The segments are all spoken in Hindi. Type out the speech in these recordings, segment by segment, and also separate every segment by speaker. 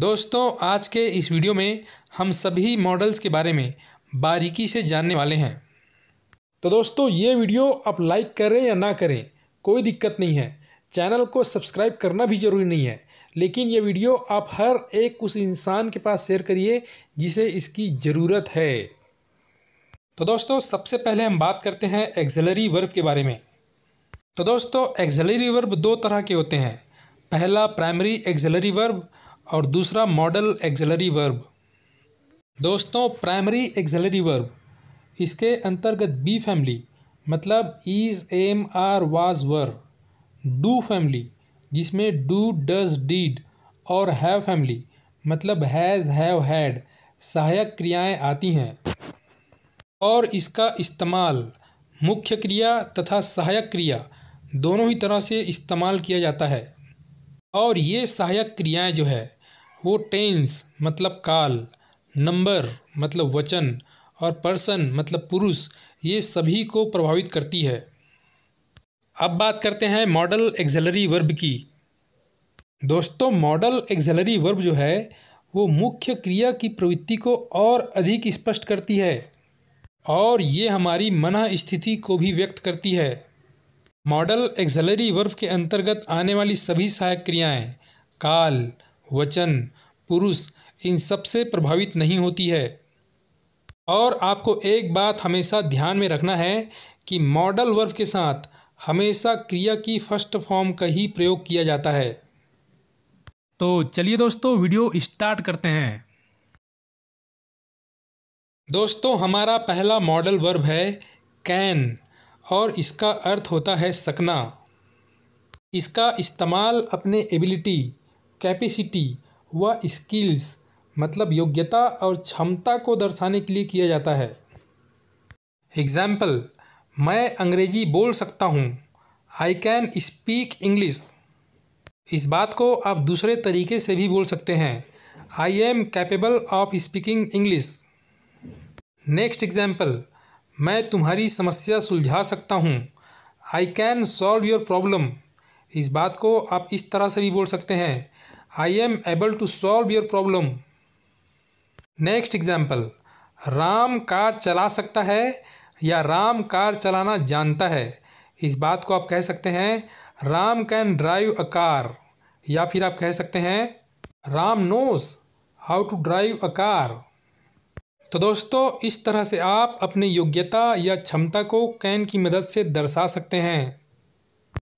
Speaker 1: दोस्तों आज के इस वीडियो में हम सभी मॉडल्स के बारे में बारीकी से जानने वाले हैं तो दोस्तों ये वीडियो आप लाइक करें या ना करें कोई दिक्कत नहीं है चैनल को सब्सक्राइब करना भी ज़रूरी नहीं है लेकिन ये वीडियो आप हर एक उस इंसान के पास शेयर करिए जिसे इसकी ज़रूरत है तो दोस्तों सबसे पहले हम बात करते हैं एक्जलरी वर्ब के बारे में तो दोस्तों एक्जलरी वर्ब दो तरह के होते हैं पहला प्राइमरी एक्जलरी वर्ब और दूसरा मॉडल एक्जलरी वर्ब दोस्तों प्राइमरी एग्जलरी वर्ब इसके अंतर्गत बी फैमिली मतलब is am are was were do family जिसमें डू डज डीड और हैव फैमिली मतलब हैज़ हैव हैड सहायक क्रियाएं आती हैं और इसका इस्तेमाल मुख्य क्रिया तथा सहायक क्रिया दोनों ही तरह से इस्तेमाल किया जाता है और ये सहायक क्रियाएं जो है वो टेंस मतलब काल नंबर मतलब वचन और पर्सन मतलब पुरुष ये सभी को प्रभावित करती है अब बात करते हैं मॉडल एक्जलरी वर्ब की दोस्तों मॉडल एक्जलरी वर्ब जो है वो मुख्य क्रिया की प्रवृत्ति को और अधिक स्पष्ट करती है और ये हमारी मना स्थिति को भी व्यक्त करती है मॉडल एक्जलरी वर्ब के अंतर्गत आने वाली सभी सहायक क्रियाएं काल वचन पुरुष इन सब से प्रभावित नहीं होती है और आपको एक बात हमेशा ध्यान में रखना है कि मॉडल वर्ब के साथ हमेशा क्रिया की फर्स्ट फॉर्म का ही प्रयोग किया जाता है तो चलिए दोस्तों वीडियो स्टार्ट करते हैं दोस्तों हमारा पहला मॉडल वर्ब है कैन और इसका अर्थ होता है सकना इसका इस्तेमाल अपने एबिलिटी कैपेसिटी वह स्किल्स मतलब योग्यता और क्षमता को दर्शाने के लिए किया जाता है एग्जाम्पल मैं अंग्रेजी बोल सकता हूँ आई कैन स्पीक इंग्लिश इस बात को आप दूसरे तरीके से भी बोल सकते हैं I am capable of speaking English next example मैं तुम्हारी समस्या सुलझा सकता हूँ I can solve your problem इस बात को आप इस तरह से भी बोल सकते हैं I am able to solve your problem. Next example Ram car चला सकता है या राम कार चलाना जानता है इस बात को आप कह सकते हैं Ram can drive a car या फिर आप कह सकते हैं Ram knows how to drive a car तो दोस्तों इस तरह से आप अपनी योग्यता या क्षमता को कैन की मदद से दर्शा सकते हैं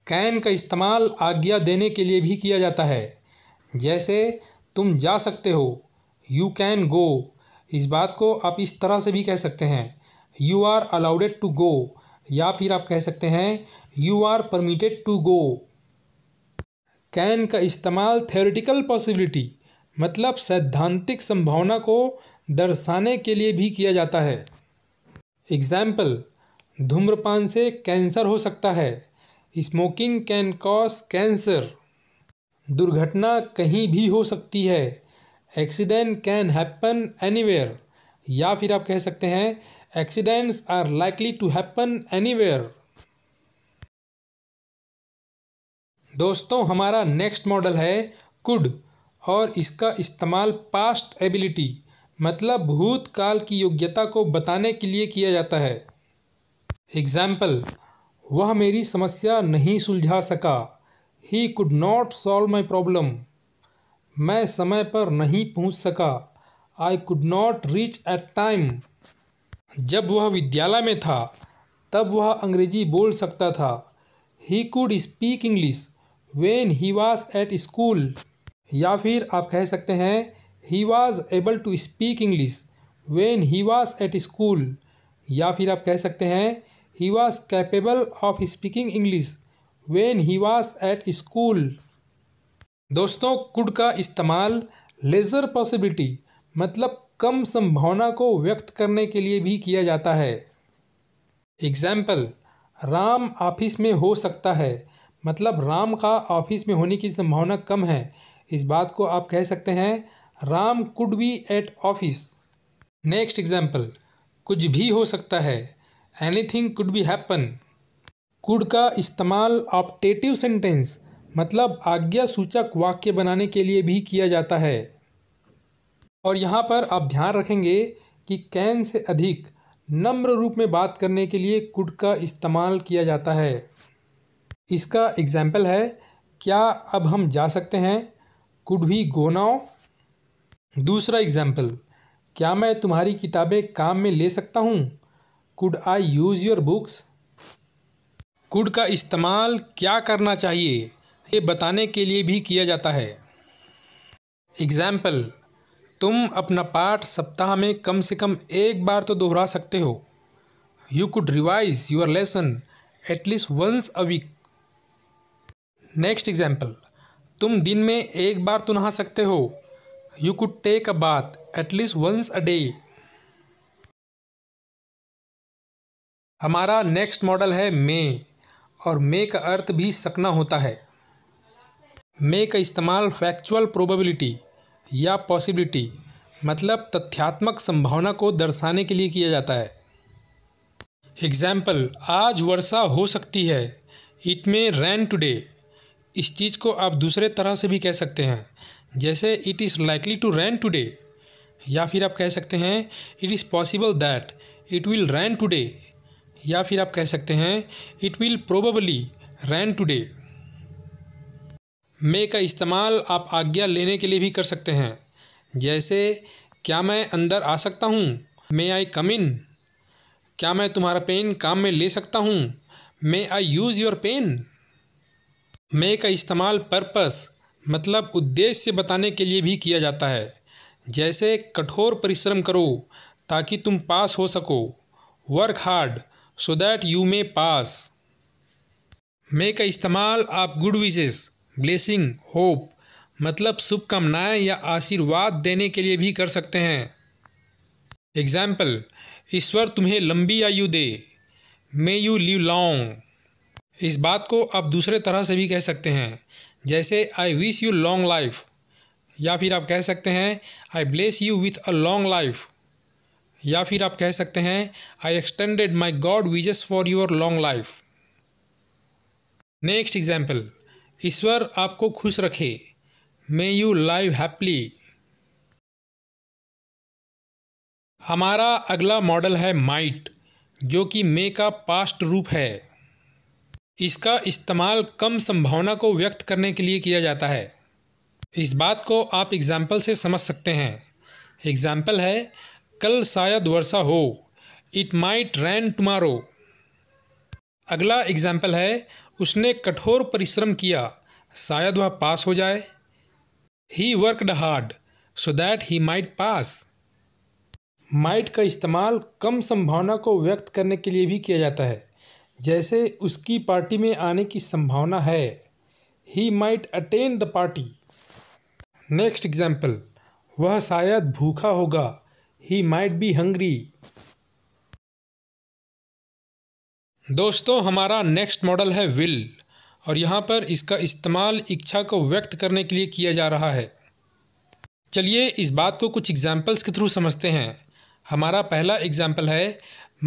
Speaker 1: कैन का इस्तेमाल आज्ञा देने के लिए भी किया जाता है जैसे तुम जा सकते हो यू कैन गो इस बात को आप इस तरह से भी कह सकते हैं you are allowed to go या फिर आप कह सकते हैं you are permitted to go can का इस्तेमाल थेरेटिकल पॉसिबिलिटी मतलब सैद्धांतिक संभावना को दर्शाने के लिए भी किया जाता है एग्जाम्पल धूम्रपान से कैंसर हो सकता है स्मोकिंग कैन कॉज कैंसर दुर्घटना कहीं भी हो सकती है एक्सीडेंट कैन हैपन एनीवेयर या फिर आप कह सकते हैं accidents are likely to happen anywhere दोस्तों हमारा नेक्स्ट मॉडल है कुड और इसका इस्तेमाल पास्ट एबिलिटी मतलब भूतकाल की योग्यता को बताने के लिए किया जाता है एग्जाम्पल वह मेरी समस्या नहीं सुलझा सका he could not solve my problem मैं समय पर नहीं पहुंच सका I could not reach at time जब वह विद्यालय में था तब वह अंग्रेजी बोल सकता था he could speak English when he was at school या फिर आप कह सकते हैं he was able to speak English when he was at school या फिर आप कह सकते हैं he was capable of speaking English when he was at school दोस्तों कुड का इस्तेमाल लेजर पॉसिबिलिटी मतलब कम संभावना को व्यक्त करने के लिए भी किया जाता है एग्जाम्पल राम ऑफिस में हो सकता है मतलब राम का ऑफिस में होने की संभावना कम है इस बात को आप कह सकते हैं Ram could be at office next example कुछ भी हो सकता है anything could be happen could का इस्तेमाल ऑप्टेटिव सेंटेंस मतलब आज्ञा सूचक वाक्य बनाने के लिए भी किया जाता है और यहाँ पर आप ध्यान रखेंगे कि कैन से अधिक नम्र रूप में बात करने के लिए कुड का इस्तेमाल किया जाता है इसका एग्जाम्पल है क्या अब हम जा सकते हैं कुड भी गो दूसरा एग्जाम्पल क्या मैं तुम्हारी किताबें काम में ले सकता हूँ could I use your books could का इस्तेमाल क्या करना चाहिए ये बताने के लिए भी किया जाता है एग्जाम्पल तुम अपना पाठ सप्ताह में कम से कम एक बार तो दोहरा सकते हो you could revise your lesson at least once a week next example तुम दिन में एक बार तो नहा सकते हो you could take a bath at least once a day हमारा नेक्स्ट मॉडल है मे और मे का अर्थ भी सकना होता है मे का इस्तेमाल फैक्चुअल प्रोबेबिलिटी या पॉसिबिलिटी मतलब तथ्यात्मक संभावना को दर्शाने के लिए किया जाता है एग्जाम्पल आज वर्षा हो सकती है इट मे रैन टुडे इस चीज़ को आप दूसरे तरह से भी कह सकते हैं जैसे it is likely to rain today या फिर आप कह सकते हैं it is possible that it will rain today या फिर आप कह सकते हैं it will probably rain today may का इस्तेमाल आप आज्ञा लेने के लिए भी कर सकते हैं जैसे क्या मैं अंदर आ सकता हूँ मे आई कम इन क्या मैं तुम्हारा पेन काम में ले सकता हूँ may I use your pen may का इस्तेमाल पर्पस मतलब उद्देश्य बताने के लिए भी किया जाता है जैसे कठोर परिश्रम करो ताकि तुम पास हो सको work hard so that you may pass may का इस्तेमाल आप गुड विशेष ब्लेसिंग होप मतलब शुभकामनाएं या आशीर्वाद देने के लिए भी कर सकते हैं एग्जाम्पल ईश्वर तुम्हें लंबी आयु दे मे यू लिव लॉन्ग इस बात को आप दूसरे तरह से भी कह सकते हैं जैसे I wish you long life या फिर आप कह सकते हैं I bless you with a long life या फिर आप कह सकते हैं I extended my god wishes for your long life next example ईश्वर आपको खुश रखे मे यू लाइव हैप्पली हमारा अगला मॉडल है माइट जो कि मे का पास्ट रूप है इसका इस्तेमाल कम संभावना को व्यक्त करने के लिए किया जाता है इस बात को आप एग्जाम्पल से समझ सकते हैं एग्जाम्पल है कल शायद वर्षा हो इट माइट रैन टुमारो अगला एग्जाम्पल है उसने कठोर परिश्रम किया शायद वह पास हो जाए he worked hard so that he might pass might का इस्तेमाल कम संभावना को व्यक्त करने के लिए भी किया जाता है जैसे उसकी पार्टी में आने की संभावना है he might attend the party next example वह शायद भूखा होगा ही माइट बी हंग्री दोस्तों हमारा नेक्स्ट मॉडल है विल और यहाँ पर इसका इस्तेमाल इच्छा को व्यक्त करने के लिए किया जा रहा है चलिए इस बात को कुछ एग्जाम्पल्स के थ्रू समझते हैं हमारा पहला एग्जाम्पल है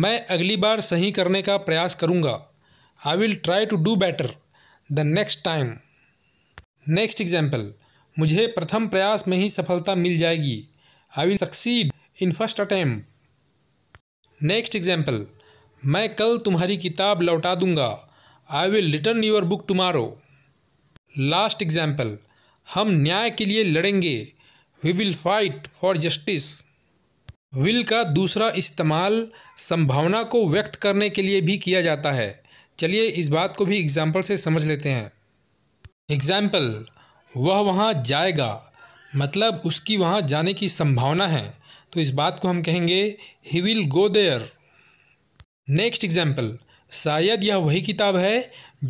Speaker 1: मैं अगली बार सही करने का प्रयास करूँगा I will try to do better the next time next example मुझे प्रथम प्रयास में ही सफलता मिल जाएगी I will succeed in first attempt next example मैं कल तुम्हारी किताब लौटा दूंगा I will return your book tomorrow last example हम न्याय के लिए लड़ेंगे we will fight for justice will का दूसरा इस्तेमाल संभावना को व्यक्त करने के लिए भी किया जाता है चलिए इस बात को भी एग्जाम्पल से समझ लेते हैं एग्जाम्पल वह वहाँ जाएगा मतलब उसकी वहाँ जाने की संभावना है तो इस बात को हम कहेंगे he will go there next example शायद यह वही किताब है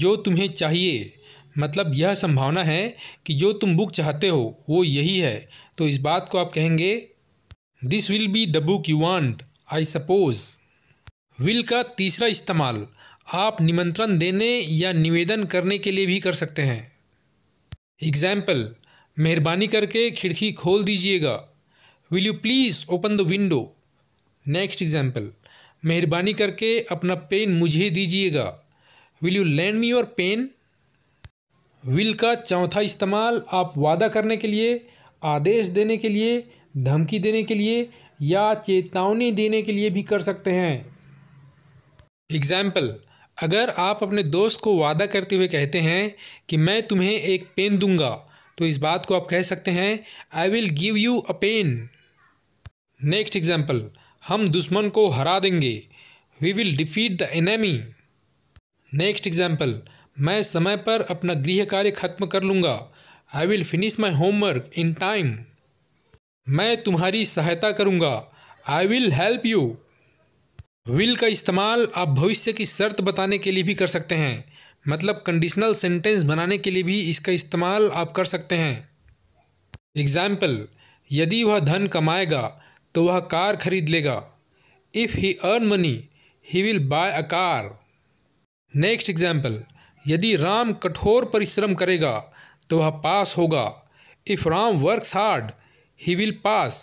Speaker 1: जो तुम्हें चाहिए मतलब यह संभावना है कि जो तुम बुक चाहते हो वो यही है तो इस बात को आप कहेंगे this will be the book you want I suppose will का तीसरा इस्तेमाल आप निमंत्रण देने या निवेदन करने के लिए भी कर सकते हैं एग्जाम्पल मेहरबानी करके खिड़की खोल दीजिएगा will you please open the window next example मेहरबानी करके अपना पेन मुझे दीजिएगा will you lend me your pen will का चौथा इस्तेमाल आप वादा करने के लिए आदेश देने के लिए धमकी देने के लिए या चेतावनी देने के लिए भी कर सकते हैं एग्जाम्पल अगर आप अपने दोस्त को वादा करते हुए कहते हैं कि मैं तुम्हें एक पेन दूंगा तो इस बात को आप कह सकते हैं I will give you a pen next example हम दुश्मन को हरा देंगे we will defeat the enemy next example मैं समय पर अपना गृह कार्य खत्म कर लूँगा I will finish my homework in time मैं तुम्हारी सहायता करूँगा I will help you will का इस्तेमाल आप भविष्य की शर्त बताने के लिए भी कर सकते हैं मतलब कंडीशनल सेंटेंस बनाने के लिए भी इसका इस्तेमाल आप कर सकते हैं एग्जाम्पल यदि वह धन कमाएगा तो वह कार खरीद लेगा if he earn money he will buy a car next example यदि राम कठोर परिश्रम करेगा तो वह पास होगा if Ram works hard he will pass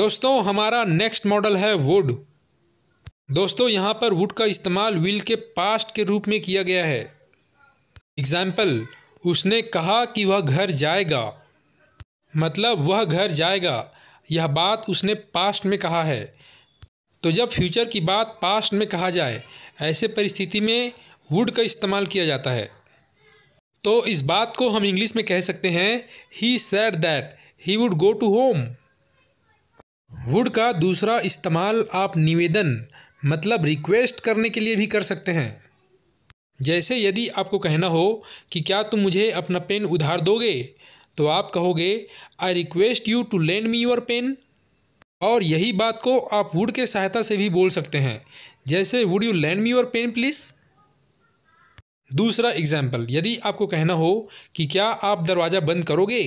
Speaker 1: दोस्तों हमारा नेक्स्ट मॉडल है वुड दोस्तों यहां पर वुड का इस्तेमाल विल के पास्ट के रूप में किया गया है एग्जाम्पल उसने कहा कि वह घर जाएगा मतलब वह घर जाएगा यह बात उसने पास्ट में कहा है तो जब फ्यूचर की बात पास्ट में कहा जाए ऐसे परिस्थिति में वुड का इस्तेमाल किया जाता है तो इस बात को हम इंग्लिश में कह सकते हैं he said that he would go to home would का दूसरा इस्तेमाल आप निवेदन मतलब रिक्वेस्ट करने के लिए भी कर सकते हैं जैसे यदि आपको कहना हो कि क्या तुम मुझे अपना पेन उधार दोगे तो आप कहोगे I request you to lend me your pen और यही बात को आप वुड के सहायता से भी बोल सकते हैं जैसे would you lend me your pen please दूसरा एग्जाम्पल यदि आपको कहना हो कि क्या आप दरवाज़ा बंद करोगे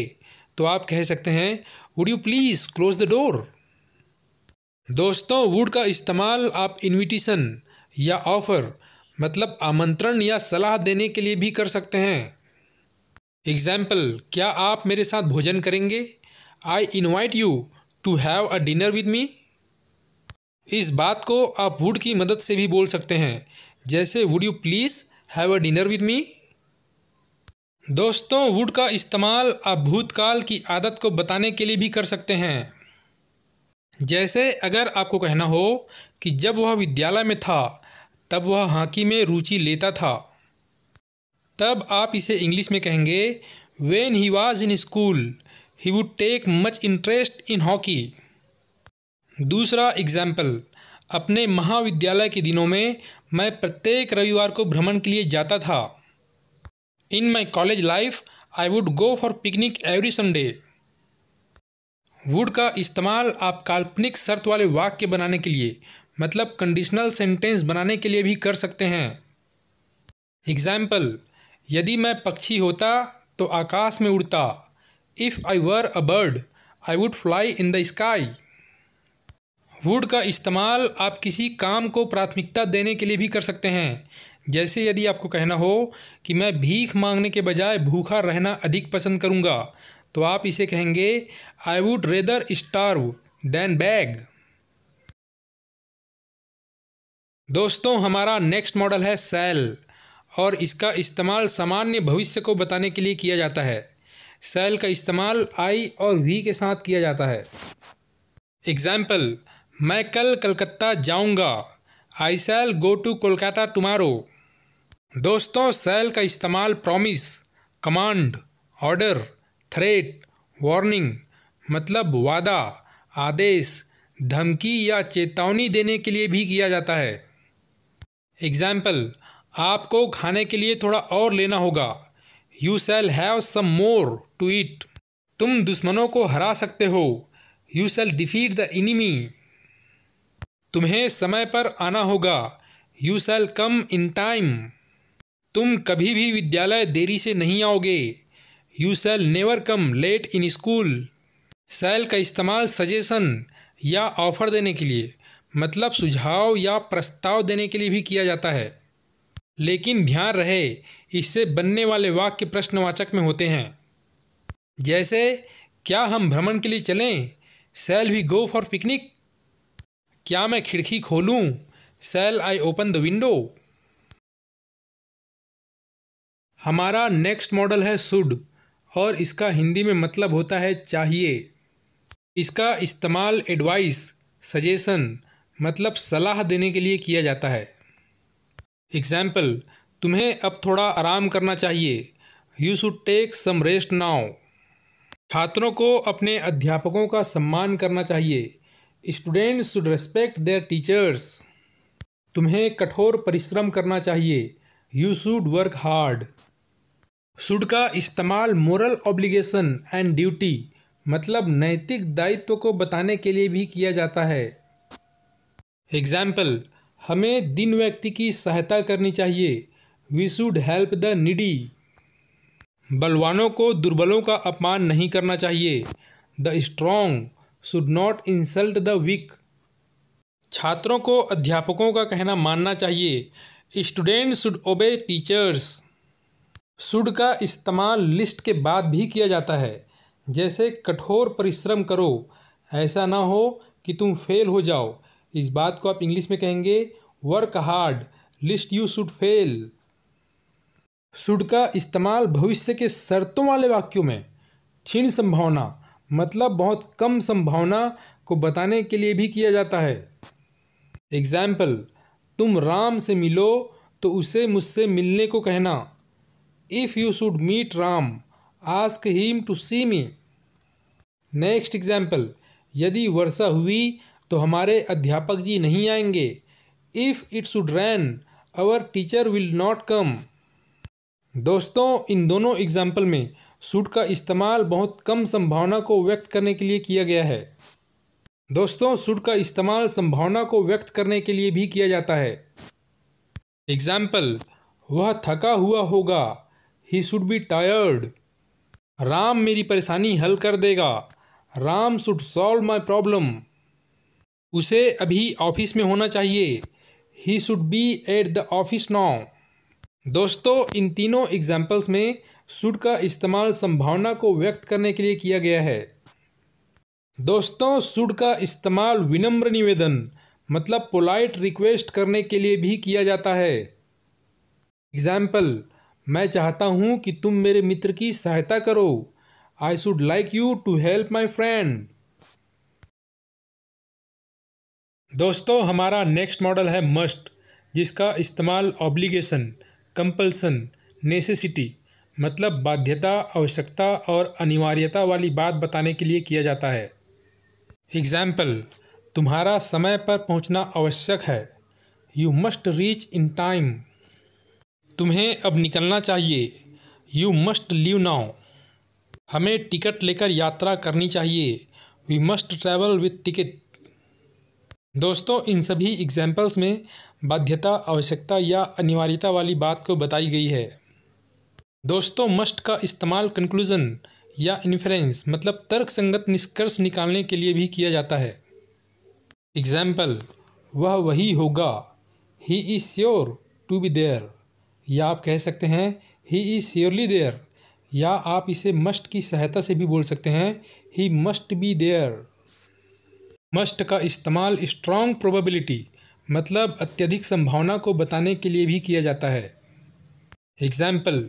Speaker 1: तो आप कह सकते हैं would you please close the door दोस्तों वुड का इस्तेमाल आप इनविटेशन या ऑफ़र मतलब आमंत्रण या सलाह देने के लिए भी कर सकते हैं एग्जाम्पल क्या आप मेरे साथ भोजन करेंगे I invite you to have a dinner with me इस बात को आप वुड की मदद से भी बोल सकते हैं जैसे would you please have a dinner with me दोस्तों वुड का इस्तेमाल आप भूतकाल की आदत को बताने के लिए भी कर सकते हैं जैसे अगर आपको कहना हो कि जब वह विद्यालय में था तब वह हॉकी में रुचि लेता था तब आप इसे इंग्लिश में कहेंगे when he was in school he would take much interest in hockey दूसरा एग्जाम्पल अपने महाविद्यालय के दिनों में मैं प्रत्येक रविवार को भ्रमण के लिए जाता था in my college life I would go for picnic every Sunday would का इस्तेमाल आप काल्पनिक शर्त वाले वाक्य बनाने के लिए मतलब कंडीशनल सेंटेंस बनाने के लिए भी कर सकते हैं एग्जाम्पल यदि मैं पक्षी होता तो आकाश में उड़ता if I were a bird I would fly in the sky would का इस्तेमाल आप किसी काम को प्राथमिकता देने के लिए भी कर सकते हैं जैसे यदि आपको कहना हो कि मैं भीख मांगने के बजाय भूखा रहना अधिक पसंद करूंगा तो आप इसे कहेंगे I would rather starve than beg दोस्तों हमारा नेक्स्ट मॉडल है सेल और इसका इस्तेमाल सामान्य भविष्य को बताने के लिए किया जाता है सेल का इस्तेमाल आई और वी के साथ किया जाता है एग्जाम्पल मैं कल कलकत्ता जाऊंगा I shall go to Kolkata tomorrow दोस्तों सेल का इस्तेमाल promise command order threat warning मतलब वादा आदेश धमकी या चेतावनी देने के लिए भी किया जाता है एग्जाम्पल आपको खाने के लिए थोड़ा और लेना होगा you shall have some more to eat तुम दुश्मनों को हरा सकते हो you shall defeat the enemy तुम्हें समय पर आना होगा you shall come in time तुम कभी भी विद्यालय देरी से नहीं आओगे you shall never come late in school shall का इस्तेमाल सजेशन या ऑफ़र देने के लिए मतलब सुझाव या प्रस्ताव देने के लिए भी किया जाता है लेकिन ध्यान रहे इससे बनने वाले वाक्य प्रश्नवाचक में होते हैं जैसे क्या हम भ्रमण के लिए चलें shall we go for picnic क्या मैं खिड़की खोलूं shall I open the window हमारा नेक्स्ट मॉडल है सुड और इसका हिंदी में मतलब होता है चाहिए इसका इस्तेमाल एडवाइस सजेशन मतलब सलाह देने के लिए किया जाता है एग्जाम्पल तुम्हें अब थोड़ा आराम करना चाहिए you should take some rest now छात्रों को अपने अध्यापकों का सम्मान करना चाहिए students should respect their teachers तुम्हें कठोर परिश्रम करना चाहिए you should work hard should का इस्तेमाल मोरल ऑब्लिगेशन एंड ड्यूटी मतलब नैतिक दायित्व को बताने के लिए भी किया जाता है एग्जाम्पल हमें दिन व्यक्ति की सहायता करनी चाहिए we should help the needy बलवानों को दुर्बलों का अपमान नहीं करना चाहिए the strong should not insult the weak छात्रों को अध्यापकों का कहना मानना चाहिए student should obey teachers should का इस्तेमाल लिस्ट के बाद भी किया जाता है जैसे कठोर परिश्रम करो ऐसा ना हो कि तुम फेल हो जाओ इस बात को आप इंग्लिश में कहेंगे work hard lest you should fail should का इस्तेमाल भविष्य के शर्तों वाले वाक्यों में क्षीण संभावना मतलब बहुत कम संभावना को बताने के लिए भी किया जाता है एग्जाम्पल तुम राम से मिलो तो उसे मुझसे मिलने को कहना if you should meet Ram ask him to see me next example यदि वर्षा हुई तो हमारे अध्यापक जी नहीं आएंगे if it should rain our teacher will not come दोस्तों इन दोनों एग्जाम्पल में शुड का इस्तेमाल बहुत कम संभावना को व्यक्त करने के लिए किया गया है दोस्तों शुड का इस्तेमाल संभावना को व्यक्त करने के लिए भी किया जाता है एग्जाम्पल वह थका हुआ होगा he should be tired Ram मेरी परेशानी हल कर देगा Ram should solve my problem उसे अभी ऑफिस में होना चाहिए he should be at the office now दोस्तों इन तीनों एग्जाम्पल्स में शुड का इस्तेमाल संभावना को व्यक्त करने के लिए किया गया है दोस्तों शुड का इस्तेमाल विनम्र निवेदन मतलब पोलाइट रिक्वेस्ट करने के लिए भी किया जाता है एग्जाम्पल मैं चाहता हूँ कि तुम मेरे मित्र की सहायता करो I should like you to help my friend दोस्तों हमारा नेक्स्ट मॉडल है मस्ट जिसका इस्तेमाल ऑब्लिगेशन कंपल्सन नेसेसिटी मतलब बाध्यता आवश्यकता और अनिवार्यता वाली बात बताने के लिए किया जाता है एग्ज़ाम्पल तुम्हारा समय पर पहुंचना आवश्यक है you must reach in time तुम्हें अब निकलना चाहिए यू मस्ट लीव नाउ हमें टिकट लेकर यात्रा करनी चाहिए we must travel with ticket दोस्तों इन सभी एग्जाम्पल्स में बाध्यता आवश्यकता या अनिवार्यता वाली बात को बताई गई है दोस्तों मस्ट का इस्तेमाल कंक्लूज़न या इन्फ्रेंस मतलब तर्क संगत निष्कर्ष निकालने के लिए भी किया जाता है एग्जाम्पल वह वही होगा he is sure to be there या आप कह सकते हैं ही इज़ श्योरली देयर या आप इसे मस्ट की सहायता से भी बोल सकते हैं he must be there must का इस्तेमाल स्ट्रॉन्ग प्रोबेबिलिटी मतलब अत्यधिक संभावना को बताने के लिए भी किया जाता है एग्जाम्पल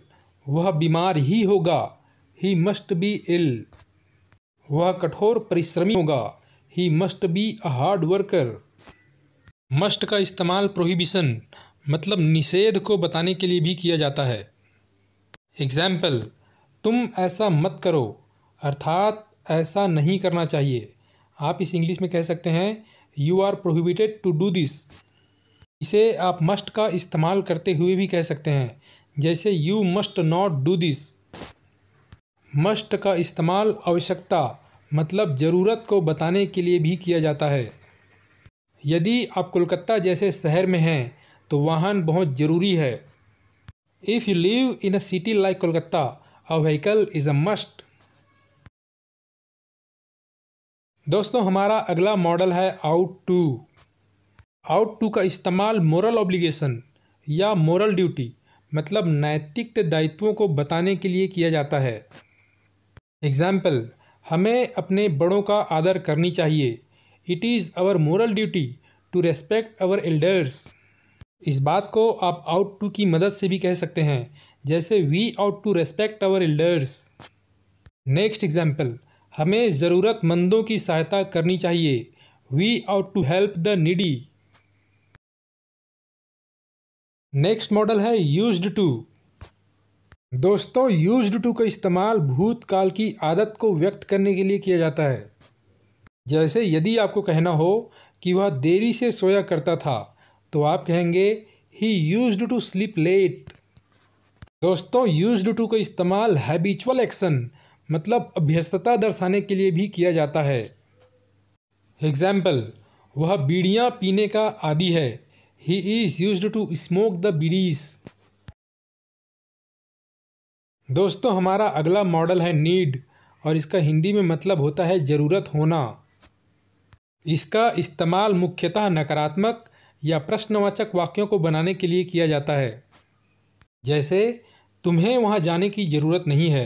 Speaker 1: वह बीमार ही होगा ही मस्ट बी इल वह कठोर परिश्रमी होगा he must be a hard worker must का इस्तेमाल प्रोहिबिशन मतलब निषेध को बताने के लिए भी किया जाता है एग्जाम्पल तुम ऐसा मत करो अर्थात ऐसा नहीं करना चाहिए आप इस इंग्लिश में कह सकते हैं you are prohibited to do this इसे आप मस्ट का इस्तेमाल करते हुए भी कह सकते हैं जैसे you must not do this must का इस्तेमाल आवश्यकता मतलब ज़रूरत को बताने के लिए भी किया जाता है यदि आप कोलकाता जैसे शहर में हैं तो वाहन बहुत ज़रूरी है if you live in a city like Kolkata a vehicle is a must दोस्तों हमारा अगला मॉडल है आउट टू आउट टू का इस्तेमाल मोरल ऑब्लिगेशन या मोरल ड्यूटी मतलब नैतिक दायित्वों को बताने के लिए किया जाता है एग्ज़ाम्पल हमें अपने बड़ों का आदर करनी चाहिए it is our moral duty to respect our elders इस बात को आप आउट टू की मदद से भी कह सकते हैं जैसे we ought to respect our elders next example हमें ज़रूरतमंदों की सहायता करनी चाहिए we ought to help the needy next model है यूज्ड टू दोस्तों यूज्ड टू का इस्तेमाल भूतकाल की आदत को व्यक्त करने के लिए किया जाता है जैसे यदि आपको कहना हो कि वह देरी से सोया करता था तो आप कहेंगे he used to sleep late दोस्तों यूज टू का इस्तेमाल हैबिचुअल एक्शन मतलब अभ्यस्तता दर्शाने के लिए भी किया जाता है एग्जाम्पल वह बीड़ियाँ पीने का आदि है he is used to smoke the bidis दोस्तों हमारा अगला मॉडल है नीड और इसका हिंदी में मतलब होता है ज़रूरत होना इसका इस्तेमाल मुख्यतः नकारात्मक या प्रश्नवाचक वाक्यों को बनाने के लिए किया जाता है जैसे तुम्हें वहाँ जाने की ज़रूरत नहीं है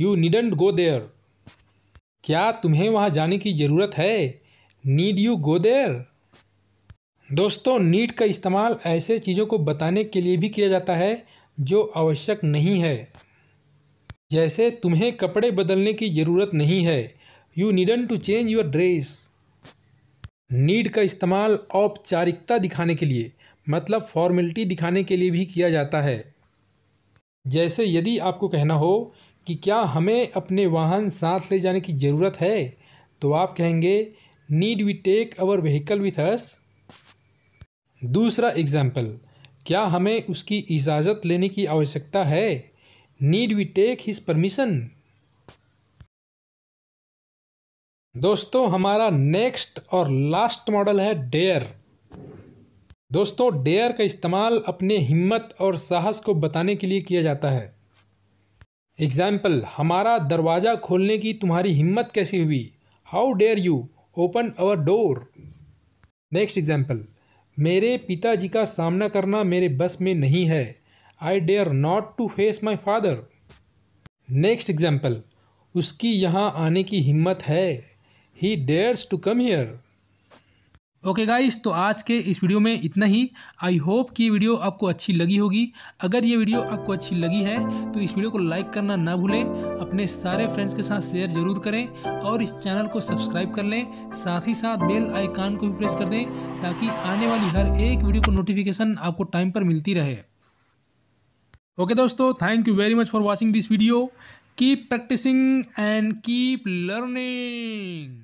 Speaker 1: यू नीडेंट गो देयर क्या तुम्हें वहाँ जाने की ज़रूरत है नीड यू गो देयर दोस्तों नीड का इस्तेमाल ऐसे चीज़ों को बताने के लिए भी किया जाता है जो आवश्यक नहीं है जैसे तुम्हें कपड़े बदलने की ज़रूरत नहीं है you needn't to change your dress need का इस्तेमाल औपचारिकता दिखाने के लिए मतलब फॉर्मेलिटी दिखाने के लिए भी किया जाता है जैसे यदि आपको कहना हो कि क्या हमें अपने वाहन साथ ले जाने की ज़रूरत है तो आप कहेंगे need we take our vehicle with us दूसरा एग्जाम्पल क्या हमें उसकी इजाज़त लेने की आवश्यकता है need we take his permission दोस्तों हमारा नेक्स्ट और लास्ट मॉडल है डेयर दोस्तों डेयर का इस्तेमाल अपने हिम्मत और साहस को बताने के लिए किया जाता है एग्जाम्पल हमारा दरवाज़ा खोलने की तुम्हारी हिम्मत कैसी हुई how dare you open our door next example मेरे पिताजी का सामना करना मेरे बस में नहीं है I dare not to face my father next example उसकी यहाँ आने की हिम्मत है he dares to come here okay guys तो आज के इस वीडियो में इतना ही आई होप कि वीडियो आपको अच्छी लगी होगी अगर ये वीडियो आपको अच्छी लगी है तो इस वीडियो को लाइक करना ना भूलें अपने सारे फ्रेंड्स के साथ शेयर जरूर करें और इस चैनल को सब्सक्राइब कर लें साथ ही साथ बेल आइकान को भी प्रेस कर दें ताकि आने वाली हर एक वीडियो को नोटिफिकेशन आपको टाइम पर मिलती रहे ओके okay दोस्तों thank you very much for watching this video keep practicing and keep learning